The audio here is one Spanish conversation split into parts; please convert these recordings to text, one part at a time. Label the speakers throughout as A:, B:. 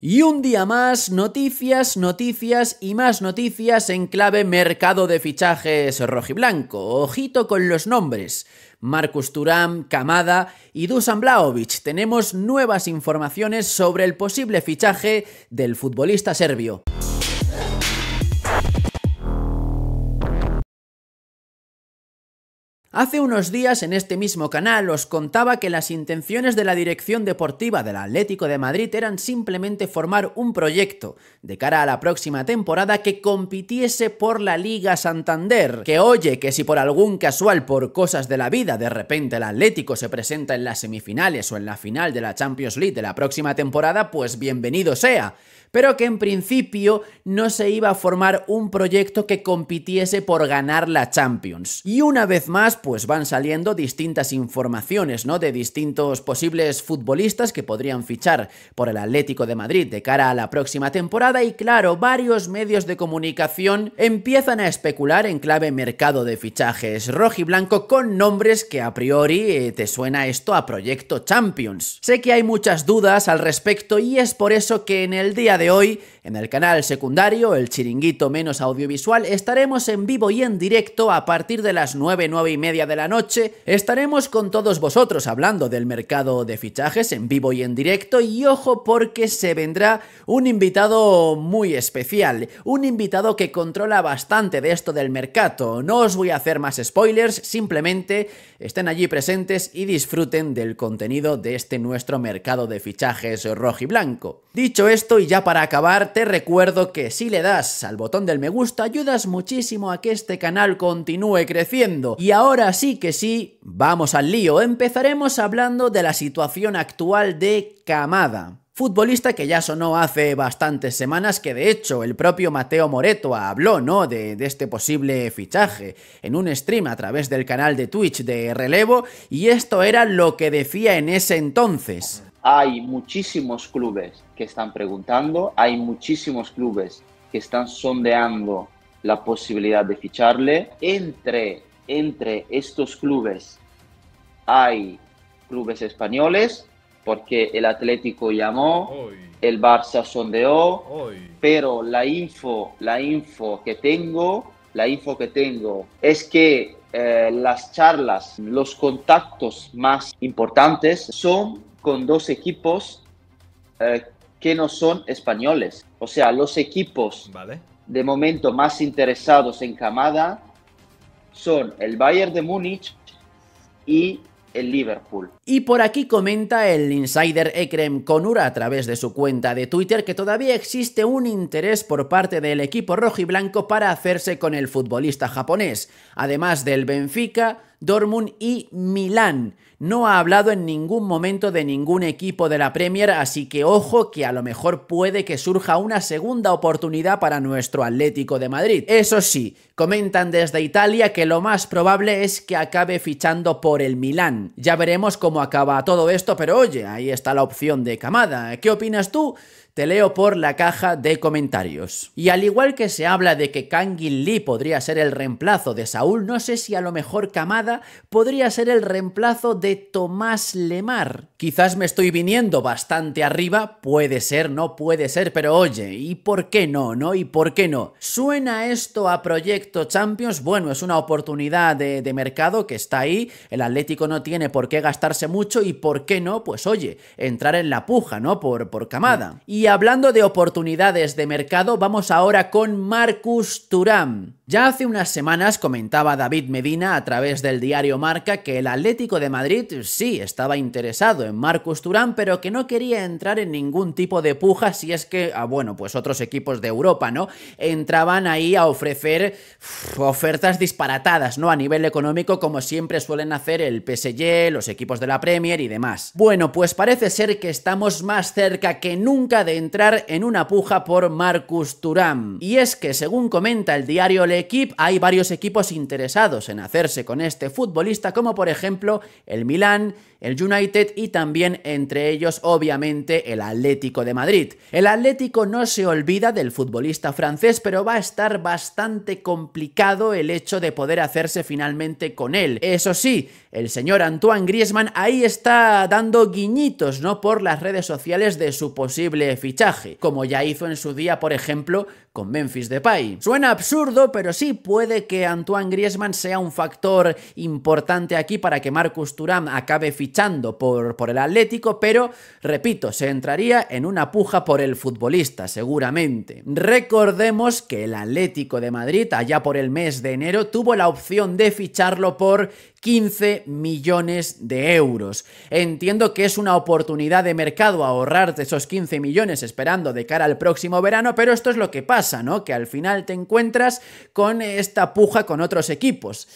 A: Y un día más, noticias, noticias y más noticias en clave mercado de fichajes rojiblanco. Ojito con los nombres. Marcus Turam, Kamada y Dusan Blaovic. Tenemos nuevas informaciones sobre el posible fichaje del futbolista serbio. Hace unos días en este mismo canal os contaba que las intenciones de la dirección deportiva del Atlético de Madrid eran simplemente formar un proyecto de cara a la próxima temporada que compitiese por la Liga Santander, que oye que si por algún casual por cosas de la vida de repente el Atlético se presenta en las semifinales o en la final de la Champions League de la próxima temporada, pues bienvenido sea pero que en principio no se iba a formar un proyecto que compitiese por ganar la Champions. Y una vez más, pues van saliendo distintas informaciones, ¿no? De distintos posibles futbolistas que podrían fichar por el Atlético de Madrid de cara a la próxima temporada y claro, varios medios de comunicación empiezan a especular en clave mercado de fichajes rojiblanco con nombres que a priori eh, te suena esto a proyecto Champions. Sé que hay muchas dudas al respecto y es por eso que en el día de hoy, en el canal secundario, el chiringuito menos audiovisual, estaremos en vivo y en directo a partir de las 9, 9 y media de la noche. Estaremos con todos vosotros hablando del mercado de fichajes en vivo y en directo y ojo porque se vendrá un invitado muy especial, un invitado que controla bastante de esto del mercado. No os voy a hacer más spoilers, simplemente estén allí presentes y disfruten del contenido de este nuestro mercado de fichajes rojo y blanco. Dicho esto y ya para acabar te recuerdo que si le das al botón del me gusta ayudas muchísimo a que este canal continúe creciendo. Y ahora sí que sí, vamos al lío. Empezaremos hablando de la situación actual de Camada futbolista que ya sonó hace bastantes semanas, que de hecho el propio Mateo Moreto habló, ¿no?, de, de, este posible fichaje en un stream a través del canal de Twitch de Relevo, y esto era lo que decía en ese entonces hay muchísimos clubes que están preguntando, hay muchísimos clubes que están sondeando la posibilidad de ficharle. Entre, entre estos clubes hay clubes españoles, porque el Atlético llamó, el Barça sondeó, pero la info, la info que tengo, la info que tengo es que eh, las charlas, los contactos más importantes son con dos equipos eh, que no son españoles. O sea, los equipos de momento más interesados en Camada son el Bayern de Múnich y el Liverpool. Y por aquí comenta el insider Ekrem Konura a través de su cuenta de Twitter que todavía existe un interés por parte del equipo rojo y blanco para hacerse con el futbolista japonés, además del Benfica, Dortmund y Milán. No ha hablado en ningún momento de ningún equipo de la Premier, así que ojo que a lo mejor puede que surja una segunda oportunidad para nuestro Atlético de Madrid. Eso sí, comentan desde Italia que lo más probable es que acabe fichando por el Milán. Ya veremos cómo acaba todo esto, pero oye, ahí está la opción de Camada. ¿Qué opinas tú? Te leo por la caja de comentarios. Y al igual que se habla de que Kangin Lee podría ser el reemplazo de Saúl, no sé si a lo mejor Kamada podría ser el reemplazo de Tomás Lemar. Quizás me estoy viniendo bastante arriba, puede ser, no puede ser, pero oye, ¿y por qué no, no? ¿Y por qué no? ¿Suena esto a Proyecto Champions? Bueno, es una oportunidad de, mercado que está ahí, el Atlético no tiene por qué gastarse mucho y por qué no, pues oye, entrar en la puja, ¿no? Por, por Kamada. Mm. Y hablando de oportunidades de mercado, vamos ahora con Marcus Turam. Ya hace unas semanas comentaba David Medina a través del diario Marca que el Atlético de Madrid sí estaba interesado en Marcus Turán, pero que no quería entrar en ningún tipo de puja si es que, ah, bueno, pues otros equipos de Europa, ¿no? Entraban ahí a ofrecer ofertas disparatadas, ¿no? A nivel económico, como siempre suelen hacer el PSG, los equipos de la Premier y demás. Bueno, pues parece ser que estamos más cerca que nunca de entrar en una puja por Marcus Turam. Y es que, según comenta el diario L'Equipe, hay varios equipos interesados en hacerse con este futbolista, como por ejemplo el Milán, el United y también entre ellos obviamente el Atlético de Madrid. El Atlético no se olvida del futbolista francés, pero va a estar bastante complicado el hecho de poder hacerse finalmente con él. Eso sí, el señor Antoine Griezmann ahí está dando guiñitos, ¿no? Por las redes sociales de su posible fichaje, como ya hizo en su día, por ejemplo, con Memphis Depay. Suena absurdo, pero sí puede que Antoine Griezmann sea un factor importante aquí para que Marcus Turam acabe fichando fichando por, por el Atlético, pero repito, se entraría en una puja por el futbolista, seguramente. Recordemos que el Atlético de Madrid, allá por el mes de enero, tuvo la opción de ficharlo por 15 millones de euros. Entiendo que es una oportunidad de mercado ahorrarte esos 15 millones esperando de cara al próximo verano, pero esto es lo que pasa, ¿no? Que al final te encuentras con esta puja con otros equipos.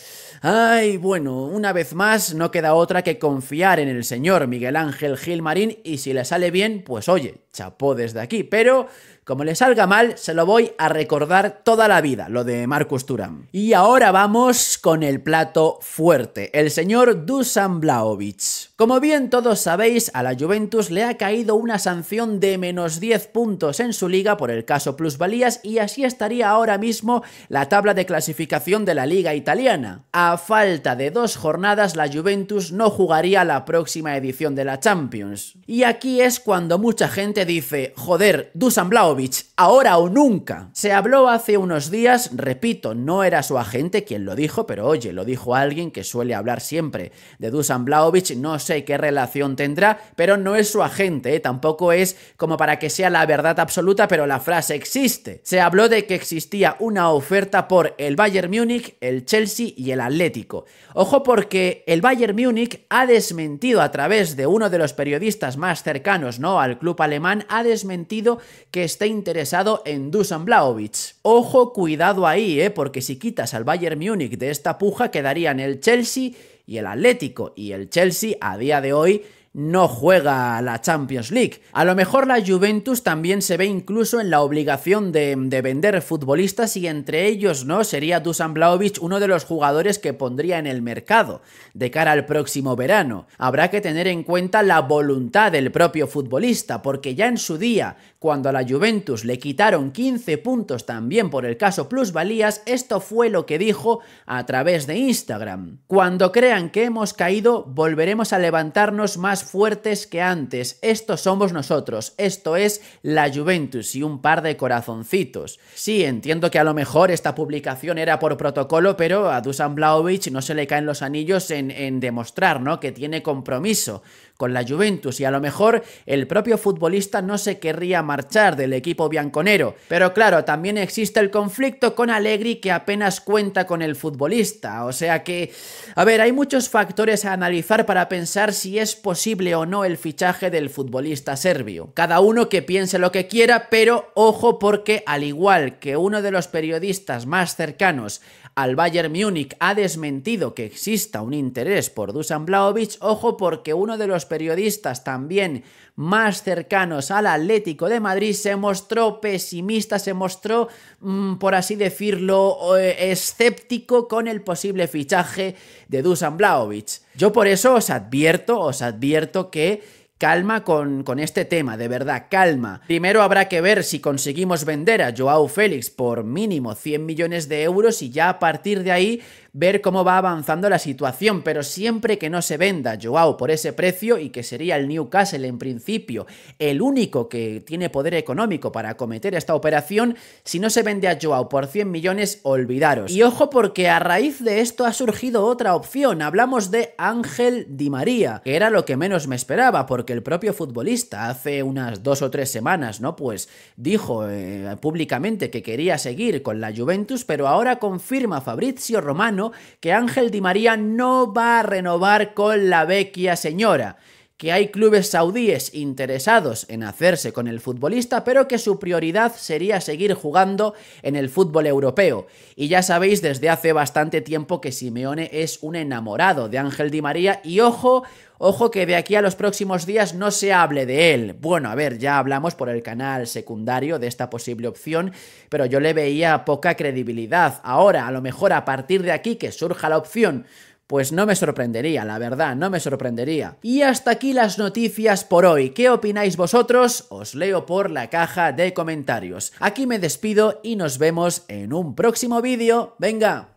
A: Ay, bueno, una vez más no queda otra que confiar en el señor Miguel Ángel Gil Marín y si le sale bien, pues oye, chapó desde aquí, pero como le salga mal, se lo voy a recordar toda la vida, lo de Marcus Turam. Y ahora vamos con el plato fuerte, el señor Dusan Blaovic. Como bien todos sabéis, a la Juventus le ha caído una sanción de menos 10 puntos en su liga por el caso plusvalías y así estaría ahora mismo la tabla de clasificación de la liga italiana. A falta de dos jornadas, la Juventus no jugaría la próxima edición de la Champions. Y aquí es cuando mucha gente dice, joder, Dusan Blaovic ahora o nunca. Se habló hace unos días, repito, no era su agente quien lo dijo, pero oye, lo dijo alguien que suele hablar siempre de Dusan Blaovic, no sé qué relación tendrá, pero no es su agente, ¿eh? tampoco es como para que sea la verdad absoluta, pero la frase existe. Se habló de que existía una oferta por el Bayern Múnich, el Chelsea y el Atlético. Ojo porque el Bayern Múnich ha desmentido a través de uno de los periodistas más cercanos, ¿no?, al club alemán, ha desmentido que está interesado en Dusan Blaovic. Ojo, cuidado ahí, ¿eh? porque si quitas al Bayern Múnich de esta puja quedarían el Chelsea y el Atlético. Y el Chelsea a día de hoy no juega la Champions League. A lo mejor la Juventus también se ve incluso en la obligación de, de, vender futbolistas y entre ellos no sería Dusan Blaovic uno de los jugadores que pondría en el mercado de cara al próximo verano. Habrá que tener en cuenta la voluntad del propio futbolista porque ya en su día cuando a la Juventus le quitaron 15 puntos también por el caso Plusvalías, esto fue lo que dijo a través de Instagram. Cuando crean que hemos caído, volveremos a levantarnos más fuertes que antes. Esto somos nosotros, esto es la Juventus y un par de corazoncitos. Sí, entiendo que a lo mejor esta publicación era por protocolo, pero a Dusan Blaovic no se le caen los anillos en, demostrar, Que tiene compromiso con la Juventus y a lo mejor el propio futbolista no se querría marchar del equipo bianconero. Pero claro, también existe el conflicto con Allegri que apenas cuenta con el futbolista, o sea que... A ver, hay muchos factores a analizar para pensar si es posible o no el fichaje del futbolista serbio. Cada uno que piense lo que quiera, pero ojo porque al igual que uno de los periodistas más cercanos al Bayern Múnich ha desmentido que exista un interés por Dusan Blaovic, ojo porque uno de los periodistas también más cercanos al Atlético de Madrid, se mostró pesimista, se mostró, mm, por así decirlo, eh, escéptico con el posible fichaje de Dusan Blaovic. Yo por eso os advierto, os advierto que calma con, con, este tema, de verdad, calma. Primero habrá que ver si conseguimos vender a Joao Félix por mínimo 100 millones de euros y ya a partir de ahí ver cómo va avanzando la situación, pero siempre que no se venda Joao por ese precio y que sería el Newcastle en principio el único que tiene poder económico para acometer esta operación, si no se vende a Joao por 100 millones, olvidaros. Y ojo porque a raíz de esto ha surgido otra opción, hablamos de Ángel Di María, que era lo que menos me esperaba porque el propio futbolista hace unas dos o tres semanas, ¿no? Pues dijo eh, públicamente que quería seguir con la Juventus, pero ahora confirma Fabrizio Romano que Ángel Di María no va a renovar con la vecchia señora que hay clubes saudíes interesados en hacerse con el futbolista, pero que su prioridad sería seguir jugando en el fútbol europeo. Y ya sabéis desde hace bastante tiempo que Simeone es un enamorado de Ángel Di María y ojo, Ojo que de aquí a los próximos días no se hable de él. Bueno, a ver, ya hablamos por el canal secundario de esta posible opción, pero yo le veía poca credibilidad. Ahora, a lo mejor a partir de aquí que surja la opción pues no me sorprendería, la verdad, no me sorprendería. Y hasta aquí las noticias por hoy. ¿Qué opináis vosotros? Os leo por la caja de comentarios. Aquí me despido y nos vemos en un próximo vídeo. Venga,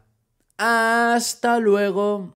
A: hasta luego.